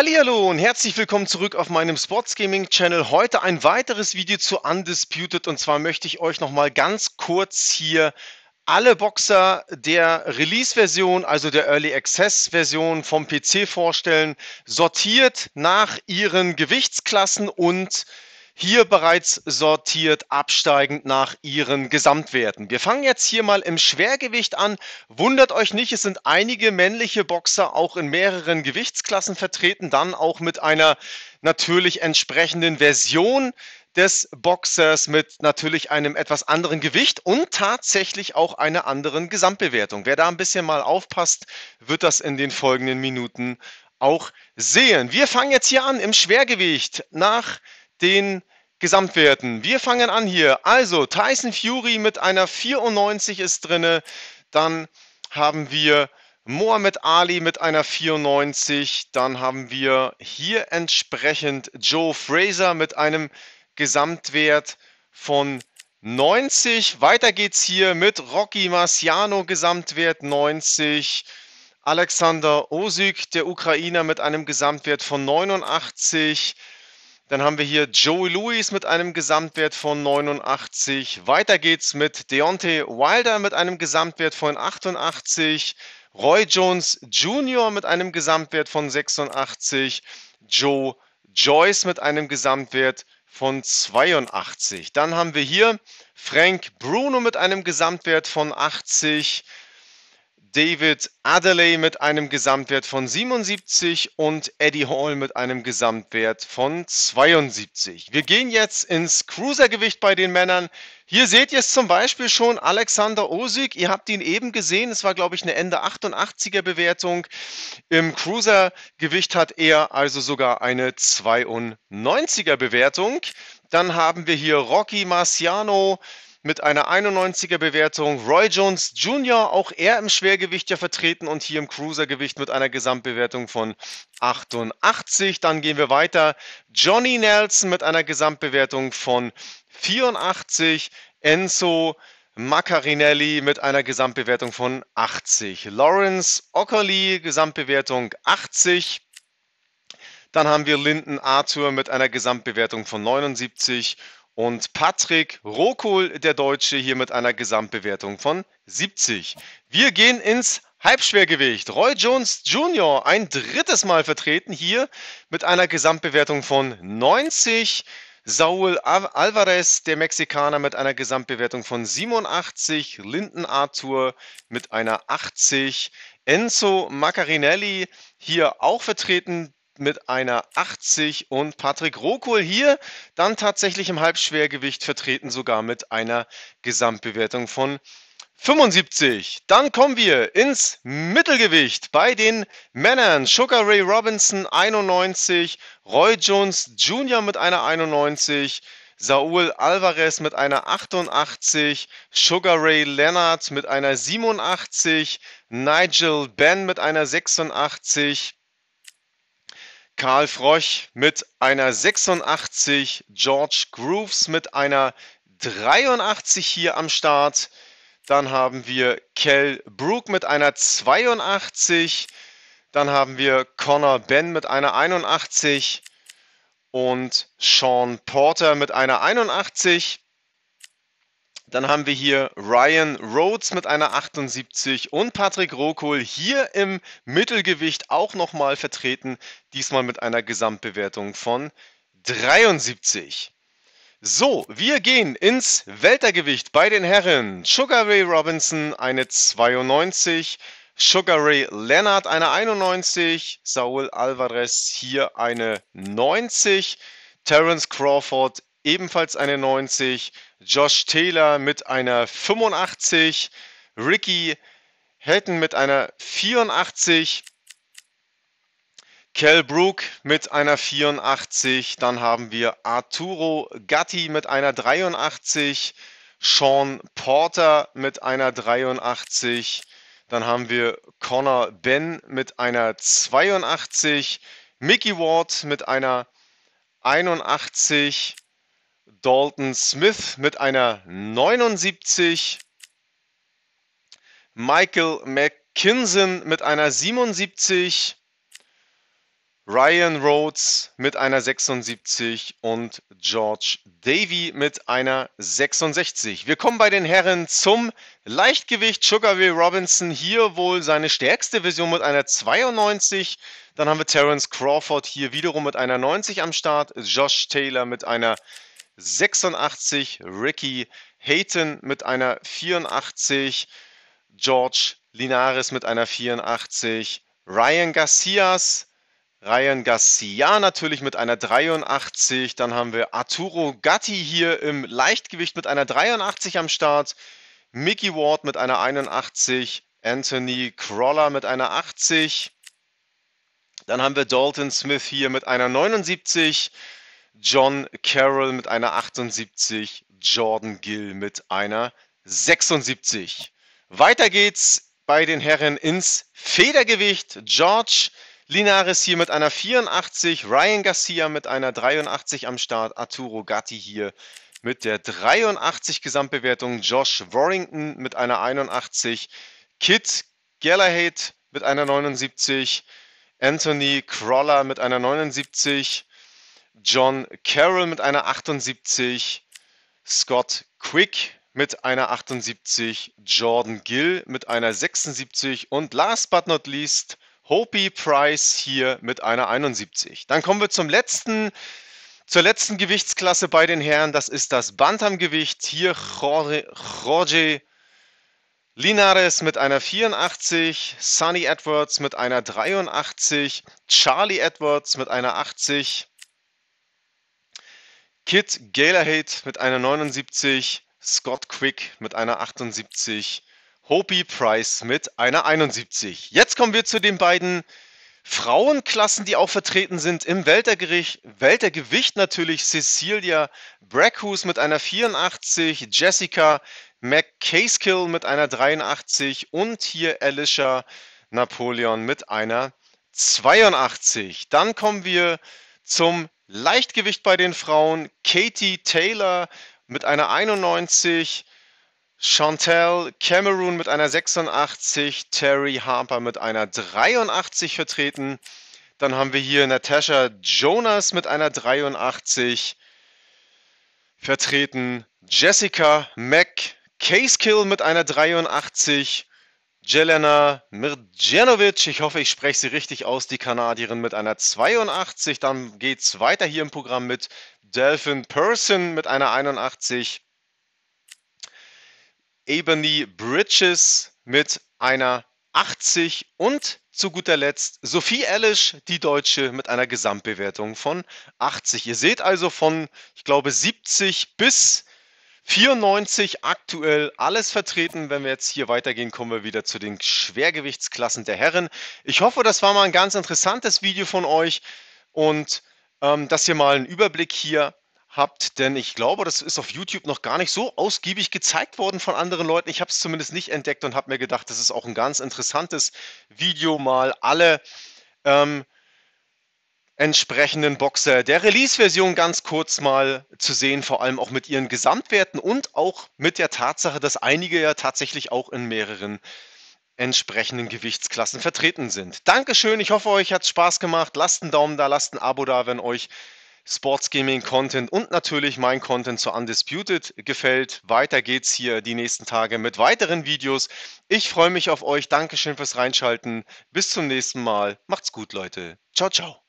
Hallo und herzlich willkommen zurück auf meinem Sports Gaming Channel. Heute ein weiteres Video zu Undisputed und zwar möchte ich euch noch mal ganz kurz hier alle Boxer der Release-Version, also der Early Access-Version vom PC vorstellen, sortiert nach ihren Gewichtsklassen und hier bereits sortiert absteigend nach ihren Gesamtwerten. Wir fangen jetzt hier mal im Schwergewicht an. Wundert euch nicht, es sind einige männliche Boxer auch in mehreren Gewichtsklassen vertreten, dann auch mit einer natürlich entsprechenden Version des Boxers mit natürlich einem etwas anderen Gewicht und tatsächlich auch einer anderen Gesamtbewertung. Wer da ein bisschen mal aufpasst, wird das in den folgenden Minuten auch sehen. Wir fangen jetzt hier an im Schwergewicht nach den Gesamtwerten. Wir fangen an hier. Also Tyson Fury mit einer 94 ist drinne. Dann haben wir Mohamed Ali mit einer 94. Dann haben wir hier entsprechend Joe Fraser mit einem Gesamtwert von 90. Weiter geht's hier mit Rocky Marciano, Gesamtwert 90. Alexander Osyk, der Ukrainer, mit einem Gesamtwert von 89. Dann haben wir hier Joey Lewis mit einem Gesamtwert von 89. Weiter geht's mit Deontay Wilder mit einem Gesamtwert von 88. Roy Jones Jr. mit einem Gesamtwert von 86. Joe Joyce mit einem Gesamtwert von 82. Dann haben wir hier Frank Bruno mit einem Gesamtwert von 80. David Adelaide mit einem Gesamtwert von 77 und Eddie Hall mit einem Gesamtwert von 72. Wir gehen jetzt ins Cruisergewicht bei den Männern. Hier seht ihr es zum Beispiel schon, Alexander Osig, ihr habt ihn eben gesehen, es war glaube ich eine Ende 88er Bewertung. Im Cruisergewicht hat er also sogar eine 92er Bewertung. Dann haben wir hier Rocky Marciano, mit einer 91er Bewertung. Roy Jones Jr., auch er im Schwergewicht ja vertreten und hier im Cruisergewicht mit einer Gesamtbewertung von 88. Dann gehen wir weiter. Johnny Nelson mit einer Gesamtbewertung von 84. Enzo Macarinelli mit einer Gesamtbewertung von 80. Lawrence Ockerly, Gesamtbewertung 80. Dann haben wir Linden Arthur mit einer Gesamtbewertung von 79 und Patrick Rokohl, der Deutsche, hier mit einer Gesamtbewertung von 70. Wir gehen ins Halbschwergewicht. Roy Jones Jr. ein drittes Mal vertreten hier mit einer Gesamtbewertung von 90. Saul Alvarez, der Mexikaner, mit einer Gesamtbewertung von 87. Linden Arthur mit einer 80. Enzo Macarinelli hier auch vertreten mit einer 80 und Patrick Rokohl hier dann tatsächlich im Halbschwergewicht vertreten, sogar mit einer Gesamtbewertung von 75. Dann kommen wir ins Mittelgewicht bei den Männern. Sugar Ray Robinson 91, Roy Jones Jr. mit einer 91, Saul Alvarez mit einer 88, Sugar Ray Leonard mit einer 87, Nigel Ben mit einer 86, Karl Frosch mit einer 86, George Grooves mit einer 83 hier am Start. Dann haben wir Kel Brook mit einer 82. Dann haben wir Connor Ben mit einer 81 und Sean Porter mit einer 81. Dann haben wir hier Ryan Rhodes mit einer 78 und Patrick Rokohl hier im Mittelgewicht auch nochmal vertreten, diesmal mit einer Gesamtbewertung von 73. So, wir gehen ins Weltergewicht bei den Herren. Sugar Ray Robinson eine 92, Sugar Ray Leonard eine 91, Saul Alvarez hier eine 90, Terence Crawford ebenfalls eine 90. Josh Taylor mit einer 85. Ricky Hatton mit einer 84. Kel Brook mit einer 84. Dann haben wir Arturo Gatti mit einer 83. Sean Porter mit einer 83. Dann haben wir Connor Ben mit einer 82. Mickey Ward mit einer 81. Dalton Smith mit einer 79. Michael McKinson mit einer 77. Ryan Rhodes mit einer 76 und George Davy mit einer 66. Wir kommen bei den Herren zum Leichtgewicht. Sugar Will Robinson hier wohl seine stärkste Version mit einer 92. Dann haben wir Terence Crawford hier wiederum mit einer 90 am Start. Josh Taylor mit einer 86 Ricky Hayton mit einer 84, George Linares mit einer 84, Ryan Garcias, Ryan Garcia natürlich mit einer 83, dann haben wir Arturo Gatti hier im Leichtgewicht mit einer 83 am Start, Mickey Ward mit einer 81, Anthony Crawler mit einer 80, dann haben wir Dalton Smith hier mit einer 79, John Carroll mit einer 78, Jordan Gill mit einer 76. Weiter geht's bei den Herren ins Federgewicht. George Linares hier mit einer 84, Ryan Garcia mit einer 83 am Start, Arturo Gatti hier mit der 83 Gesamtbewertung, Josh Warrington mit einer 81, Kit Gallahade mit einer 79, Anthony Crawler mit einer 79, John Carroll mit einer 78, Scott Quick mit einer 78, Jordan Gill mit einer 76 und last but not least Hopi Price hier mit einer 71. Dann kommen wir zum letzten, zur letzten Gewichtsklasse bei den Herren. Das ist das Bantamgewicht. Hier Jorge, Jorge Linares mit einer 84, Sonny Edwards mit einer 83, Charlie Edwards mit einer 80, Kit Galerhate mit einer 79, Scott Quick mit einer 78, Hopi Price mit einer 71. Jetzt kommen wir zu den beiden Frauenklassen, die auch vertreten sind im Weltergewicht natürlich Cecilia Brackhus mit einer 84, Jessica McCaskill mit einer 83 und hier Alicia Napoleon mit einer 82. Dann kommen wir zum Leichtgewicht bei den Frauen Katie Taylor mit einer 91, Chantel Cameron mit einer 86, Terry Harper mit einer 83 vertreten. Dann haben wir hier Natasha Jonas mit einer 83 vertreten, Jessica Mack, Casekill mit einer 83, vertreten. Jelena Mirjanovic, ich hoffe, ich spreche sie richtig aus, die Kanadierin mit einer 82. Dann geht es weiter hier im Programm mit Delphin Person mit einer 81. Ebony Bridges mit einer 80 und zu guter Letzt Sophie Ellisch, die Deutsche, mit einer Gesamtbewertung von 80. Ihr seht also von, ich glaube, 70 bis 94 aktuell alles vertreten. Wenn wir jetzt hier weitergehen, kommen wir wieder zu den Schwergewichtsklassen der Herren. Ich hoffe, das war mal ein ganz interessantes Video von euch und ähm, dass ihr mal einen Überblick hier habt, denn ich glaube, das ist auf YouTube noch gar nicht so ausgiebig gezeigt worden von anderen Leuten. Ich habe es zumindest nicht entdeckt und habe mir gedacht, das ist auch ein ganz interessantes Video, mal alle ähm, entsprechenden Boxer der Release-Version ganz kurz mal zu sehen, vor allem auch mit ihren Gesamtwerten und auch mit der Tatsache, dass einige ja tatsächlich auch in mehreren entsprechenden Gewichtsklassen vertreten sind. Dankeschön, ich hoffe, euch hat es Spaß gemacht. Lasst einen Daumen da, lasst ein Abo da, wenn euch Sports Gaming Content und natürlich mein Content zu Undisputed gefällt. Weiter geht's hier die nächsten Tage mit weiteren Videos. Ich freue mich auf euch. Dankeschön fürs Reinschalten. Bis zum nächsten Mal. Macht's gut, Leute. Ciao, ciao.